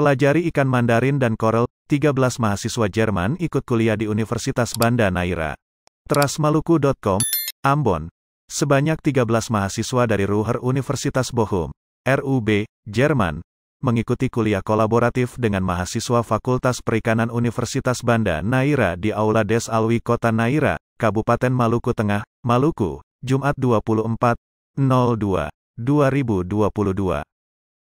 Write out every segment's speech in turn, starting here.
Pelajari ikan Mandarin dan Korel, 13 mahasiswa Jerman ikut kuliah di Universitas Banda Naira. Trasmaluku.com, Ambon. Sebanyak 13 mahasiswa dari Ruhr Universitas Bochum, RUB, Jerman, mengikuti kuliah kolaboratif dengan mahasiswa Fakultas Perikanan Universitas Banda Naira di Aula Des Alwi Kota Naira, Kabupaten Maluku Tengah, Maluku, Jumat 24,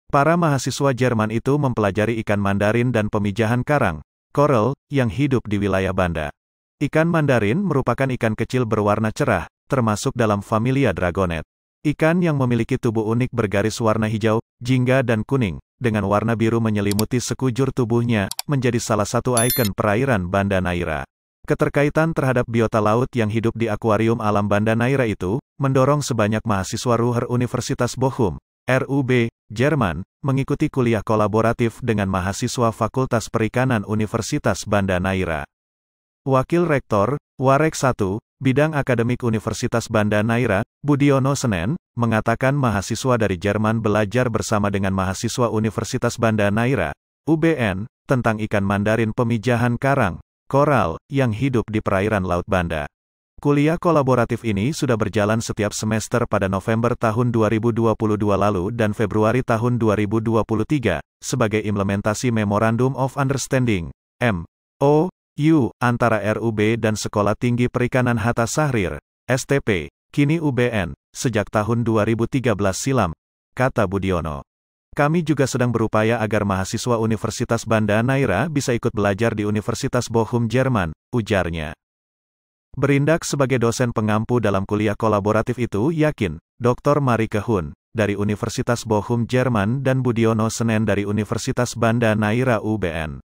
Para mahasiswa Jerman itu mempelajari ikan Mandarin dan pemijahan karang, coral, yang hidup di wilayah Banda. Ikan Mandarin merupakan ikan kecil berwarna cerah, termasuk dalam familia Dragonet. Ikan yang memiliki tubuh unik bergaris warna hijau, jingga dan kuning, dengan warna biru menyelimuti sekujur tubuhnya, menjadi salah satu ikon perairan Banda Naira. Keterkaitan terhadap biota laut yang hidup di akuarium alam Banda Naira itu, mendorong sebanyak mahasiswa Ruher Universitas Bochum, RUB, Jerman, mengikuti kuliah kolaboratif dengan mahasiswa Fakultas Perikanan Universitas Banda Naira. Wakil Rektor, Warek 1, Bidang Akademik Universitas Banda Naira, Budiono Senen, mengatakan mahasiswa dari Jerman belajar bersama dengan mahasiswa Universitas Banda Naira, UBN, tentang ikan mandarin pemijahan karang, koral, yang hidup di perairan Laut Banda. Kuliah kolaboratif ini sudah berjalan setiap semester pada November tahun 2022 lalu dan Februari tahun 2023, sebagai implementasi Memorandum of Understanding, MOU, antara RUB dan Sekolah Tinggi Perikanan Hatta Sahrir, STP, kini UBN, sejak tahun 2013 silam, kata Budiono. Kami juga sedang berupaya agar mahasiswa Universitas Banda Naira bisa ikut belajar di Universitas Bochum Jerman, ujarnya. Berindak sebagai dosen pengampu dalam kuliah kolaboratif itu yakin, Dr. Marike Hun, dari Universitas Bochum Jerman dan Budiono Senen dari Universitas Banda Naira UBN,